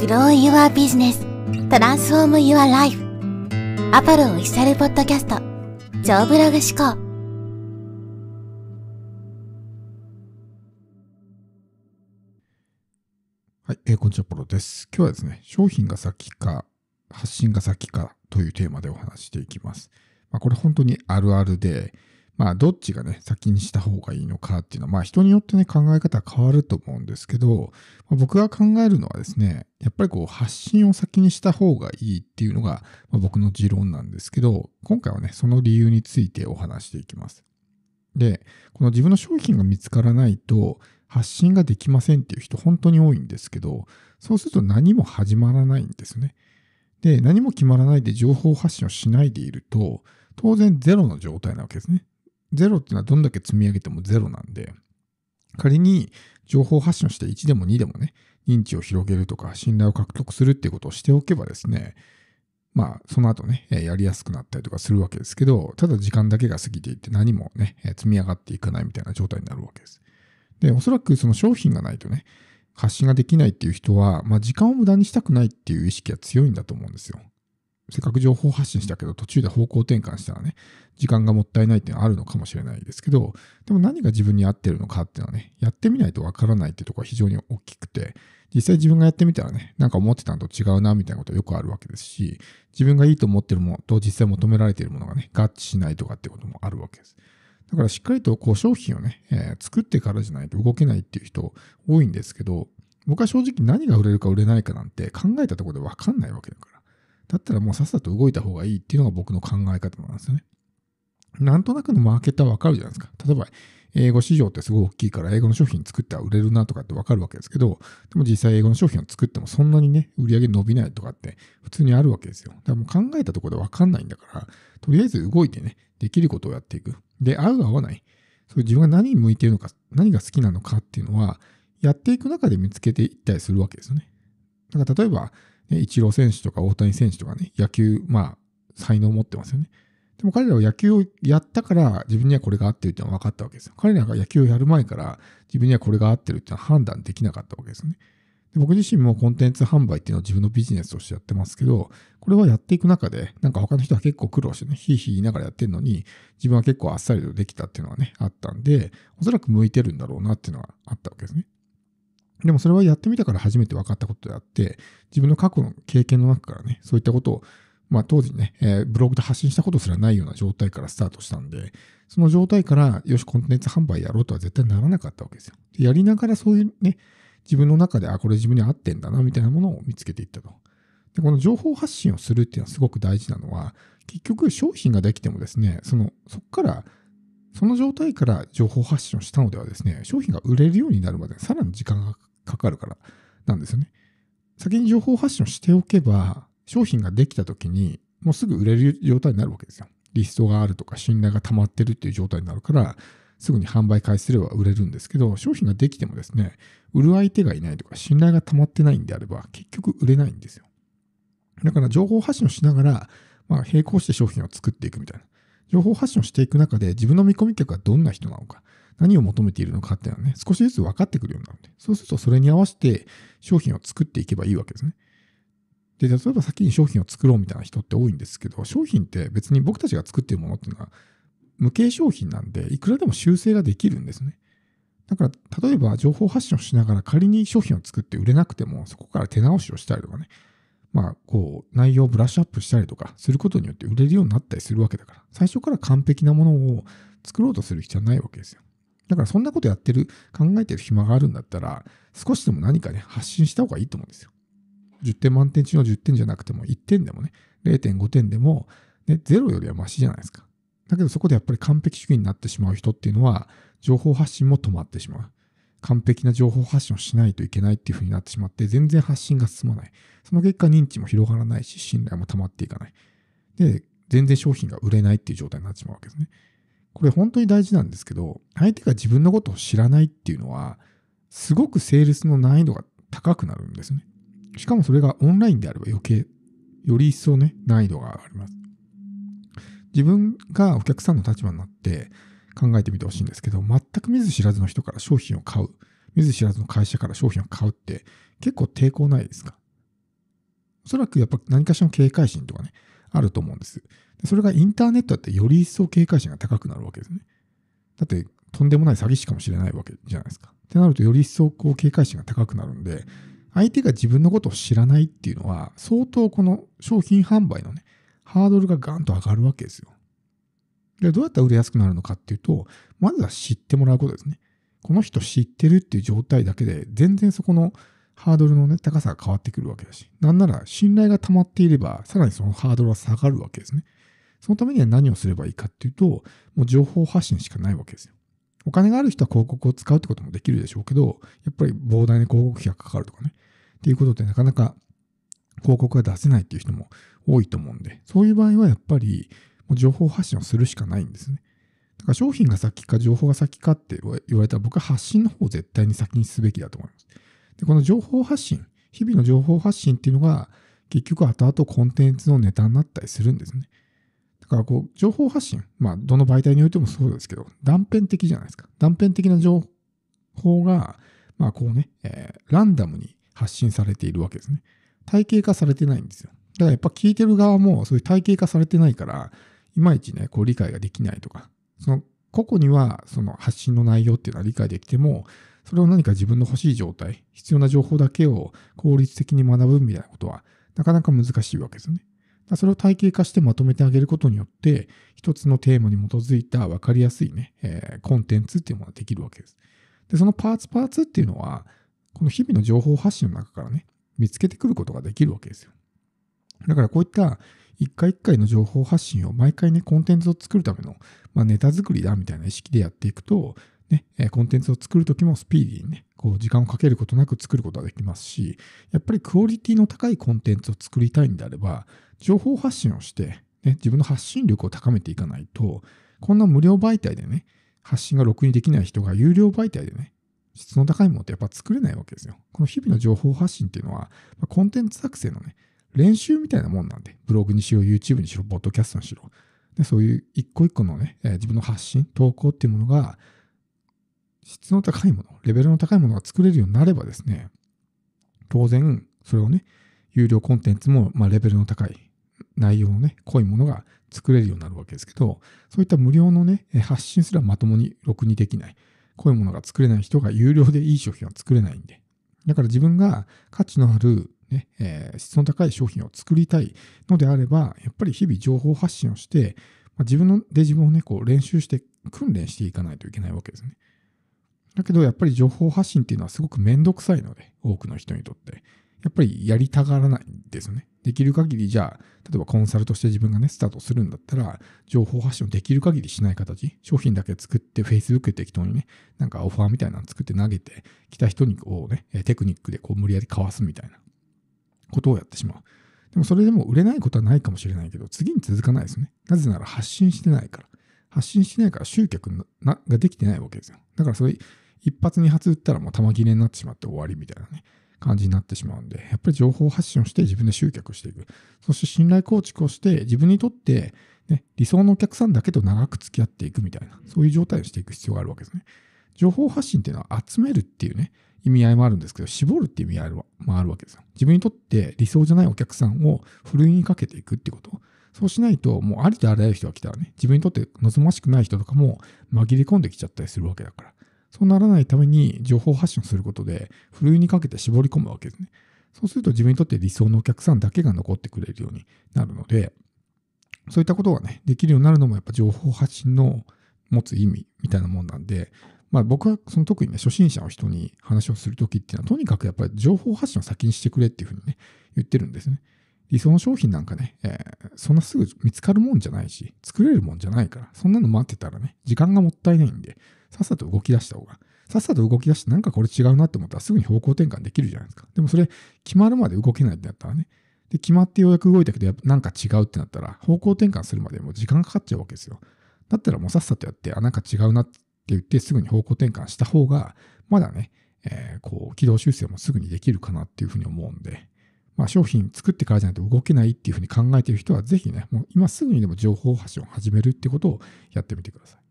Grow Your Business Transform Your Life アパルオフィシャルポッドキャスト超ブログ思考はい、えー、こんにちは、ポロです。今日はですね、商品が先か、発信が先かというテーマでお話していきます。まあ、これ本当にあるあるで、まあ、どっちがね、先にした方がいいのかっていうのは、まあ、人によってね、考え方変わると思うんですけど、まあ、僕が考えるのはですね、やっぱりこう、発信を先にした方がいいっていうのが、まあ、僕の持論なんですけど、今回はね、その理由についてお話していきます。で、この自分の商品が見つからないと、発信ができませんっていう人、本当に多いんですけど、そうすると何も始まらないんですね。で、何も決まらないで情報発信をしないでいると、当然ゼロの状態なわけですね。ゼロっていうのはどんだけ積み上げてもゼロなんで、仮に情報発信をして1でも2でもね、認知を広げるとか、信頼を獲得するっていうことをしておけばですね、まあ、その後ね、やりやすくなったりとかするわけですけど、ただ時間だけが過ぎていって何もね、積み上がっていかないみたいな状態になるわけです。で、おそらくその商品がないとね、発信ができないっていう人は、まあ、時間を無駄にしたくないっていう意識が強いんだと思うんですよ。せっかく情報発信したけど、途中で方向転換したらね、時間がもったいないっていうのはあるのかもしれないですけど、でも何が自分に合ってるのかっていうのはね、やってみないとわからないっていうところが非常に大きくて、実際自分がやってみたらね、なんか思ってたのと違うなみたいなことよくあるわけですし、自分がいいと思ってるものと実際求められているものがね、合致しないとかってこともあるわけです。だからしっかりとこう商品をね、えー、作ってからじゃないと動けないっていう人多いんですけど、僕は正直何が売れるか売れないかなんて考えたところでわかんないわけだから。だったらもうさっさと動いた方がいいっていうのが僕の考え方なんですよね。なんとなくのマーケットはわかるじゃないですか。例えば、英語市場ってすごい大きいから、英語の商品作ったら売れるなとかってわかるわけですけど、でも実際英語の商品を作ってもそんなにね、売り上げ伸びないとかって普通にあるわけですよ。だからもう考えたところでわかんないんだから、とりあえず動いてね、できることをやっていく。で、合う合わない。それ自分が何に向いてるのか、何が好きなのかっていうのは、やっていく中で見つけていったりするわけですよね。だから例えば、イチロー選手とか大谷選手とかね、野球、まあ、才能を持ってますよね。でも彼らは野球をやったから自分にはこれが合ってるっていうのは分かったわけですよ。彼らが野球をやる前から自分にはこれが合ってるっていうのは判断できなかったわけですよね。で僕自身もコンテンツ販売っていうのを自分のビジネスとしてやってますけど、これはやっていく中で、なんか他の人は結構苦労してね、ひいひい言いながらやってるのに、自分は結構あっさりとできたっていうのはね、あったんで、おそらく向いてるんだろうなっていうのはあったわけですね。でもそれはやってみたから初めて分かったことであって、自分の過去の経験の中からね、そういったことを、まあ当時ね、えー、ブログで発信したことすらないような状態からスタートしたんで、その状態から、よし、コンテンツ販売やろうとは絶対ならなかったわけですよ。やりながらそういうね、自分の中で、あ、これ自分に合ってんだな、みたいなものを見つけていったと。で、この情報発信をするっていうのはすごく大事なのは、結局商品ができてもですね、その、そこから、その状態から情報発信をしたのではですね、商品が売れるようになるまでさらに時間がかかるからなんですよね。先に情報発信をしておけば、商品ができた時に、もうすぐ売れる状態になるわけですよ。リストがあるとか、信頼が溜まってるっていう状態になるから、すぐに販売開始すれば売れるんですけど、商品ができてもですね、売る相手がいないとか、信頼が溜まってないんであれば、結局売れないんですよ。だから情報発信をしながら、まあ、並行して商品を作っていくみたいな。情報発信をしていく中で、自分の見込み客はどんな人なのか、何を求めているのかっていうのはね、少しずつ分かってくるようになるんで、そうするとそれに合わせて商品を作っていけばいいわけですね。で、例えば先に商品を作ろうみたいな人って多いんですけど、商品って別に僕たちが作ってるものっていうのは、無形商品なんで、いくらでも修正ができるんですね。だから、例えば情報発信をしながら仮に商品を作って売れなくても、そこから手直しをしたりとかね、まあ、こう、内容をブラッシュアップしたりとかすることによって売れるようになったりするわけだから、最初から完璧なものを作ろうとする必要はないわけですよ。だからそんなことやってる、考えてる暇があるんだったら、少しでも何かね、発信した方がいいと思うんですよ。10点満点中の10点じゃなくても、1点でもね、0.5点でも、ね、0よりはマシじゃないですか。だけどそこでやっぱり完璧主義になってしまう人っていうのは、情報発信も止まってしまう。完璧な情報発信をしないといけないっていう風になってしまって、全然発信が進まない。その結果認知も広がらないし、信頼も溜まっていかない。で、全然商品が売れないっていう状態になってしまうわけですね。これ本当に大事なんですけど、相手が自分のことを知らないっていうのは、すごくセールスの難易度が高くなるんですね。しかもそれがオンラインであれば余計、より一層ね、難易度が上がります。自分がお客さんの立場になって考えてみてほしいんですけど、全く見ず知らずの人から商品を買う、見ず知らずの会社から商品を買うって結構抵抗ないですかおそらくやっぱ何かしらの警戒心とかね、あると思うんです。それがインターネットだってより一層警戒心が高くなるわけですね。だってとんでもない詐欺師かもしれないわけじゃないですか。ってなるとより一層こう警戒心が高くなるんで、相手が自分のことを知らないっていうのは、相当この商品販売のね、ハードルがガンと上がるわけですよ。で、どうやったら売れやすくなるのかっていうと、まずは知ってもらうことですね。この人知ってるっていう状態だけで、全然そこのハードルのね、高さが変わってくるわけだし、なんなら信頼が溜まっていれば、さらにそのハードルは下がるわけですね。そのためには何をすればいいかっていうと、もう情報発信しかないわけですよ。お金がある人は広告を使うってこともできるでしょうけど、やっぱり膨大な広告費がかかるとかね、っていうことでなかなか広告が出せないっていう人も多いと思うんで、そういう場合はやっぱりもう情報発信をするしかないんですね。だから商品が先か情報が先かって言われたら僕は発信の方を絶対に先にすべきだと思います。で、この情報発信、日々の情報発信っていうのが結局後々コンテンツのネタになったりするんですね。からこう、情報発信、まあ、どの媒体においてもそうですけど、断片的じゃないですか。断片的な情報が、まあ、こうね、えー、ランダムに発信されているわけですね。体系化されてないんですよ。だからやっぱ聞いてる側も、そういう体系化されてないから、いまいちね、こう理解ができないとか、その個々にはその発信の内容っていうのは理解できても、それを何か自分の欲しい状態、必要な情報だけを効率的に学ぶみたいなことは、なかなか難しいわけですよね。それを体系化してまとめてあげることによって、一つのテーマに基づいた分かりやすいね、えー、コンテンツっていうものができるわけです。で、そのパーツパーツっていうのは、この日々の情報発信の中からね、見つけてくることができるわけですよ。だからこういった一回一回の情報発信を毎回ね、コンテンツを作るための、まあ、ネタ作りだみたいな意識でやっていくと、ね、コンテンツを作るときもスピーディーにね、こう時間をかけることなく作ることができますし、やっぱりクオリティの高いコンテンツを作りたいんであれば、情報発信をして、ね、自分の発信力を高めていかないと、こんな無料媒体でね、発信がろくにできない人が有料媒体でね、質の高いものってやっぱ作れないわけですよ。この日々の情報発信っていうのは、コンテンツ作成のね、練習みたいなもんなんで、ブログにしろ、YouTube にしろ、ボッドキャストにしろ、でそういう一個一個のね、自分の発信、投稿っていうものが、質の高いもの、レベルの高いものが作れるようになればですね、当然、それをね、有料コンテンツも、まあ、レベルの高い内容のね、濃いものが作れるようになるわけですけど、そういった無料のね、発信すらまともにろくにできない、濃いものが作れない人が有料でいい商品は作れないんで、だから自分が価値のあるね、えー、質の高い商品を作りたいのであれば、やっぱり日々情報発信をして、まあ、自分ので自分をね、こう練習して、訓練していかないといけないわけですね。だけど、やっぱり情報発信っていうのはすごくめんどくさいので、多くの人にとって。やっぱりやりたがらないんですよね。できる限り、じゃあ、例えばコンサルとして自分がね、スタートするんだったら、情報発信をできる限りしない形、商品だけ作って、Facebook で適当にね、なんかオファーみたいなの作って投げて、来た人にこうね、テクニックでこう無理やりかわすみたいなことをやってしまう。でもそれでも売れないことはないかもしれないけど、次に続かないですね。なぜなら発信してないから。発信してないから集客ができてないわけですよ。だからそれ、一発二発打ったらもう玉切れになってしまって終わりみたいなね。感じになってしまうんで、やっぱり情報発信をして自分で集客していく。そして信頼構築をして自分にとって、ね、理想のお客さんだけと長く付き合っていくみたいな、そういう状態をしていく必要があるわけですね。情報発信っていうのは集めるっていうね、意味合いもあるんですけど、絞るっていう意味合いもあるわけですよ。自分にとって理想じゃないお客さんをふるいにかけていくってこと。そうしないと、もうありとあらゆる人が来たらね、自分にとって望ましくない人とかも紛れ込んできちゃったりするわけだから。そうならないために情報発信することで、ふるいにかけて絞り込むわけですね。そうすると自分にとって理想のお客さんだけが残ってくれるようになるので、そういったことがね、できるようになるのもやっぱ情報発信の持つ意味みたいなもんなんで、まあ僕はその特にね、初心者の人に話をするときっていうのは、とにかくやっぱり情報発信を先にしてくれっていうふうにね、言ってるんですね。理想の商品なんかね、えー、そんなすぐ見つかるもんじゃないし、作れるもんじゃないから、そんなの待ってたらね、時間がもったいないんで、さっさと動き出した方が、さっさと動き出してなんかこれ違うなって思ったらすぐに方向転換できるじゃないですか。でもそれ決まるまで動けないってなったらね、で、決まってようやく動いたけど、なんか違うってなったら、方向転換するまでもう時間かかっちゃうわけですよ。だったらもうさっさとやって、あ、なんか違うなって言って、すぐに方向転換した方が、まだね、えー、こう、軌道修正もすぐにできるかなっていうふうに思うんで、まあ、商品作ってからじゃないと動けないっていうふうに考えている人は、ぜひね、もう今すぐにでも情報発信を始めるってことをやってみてください。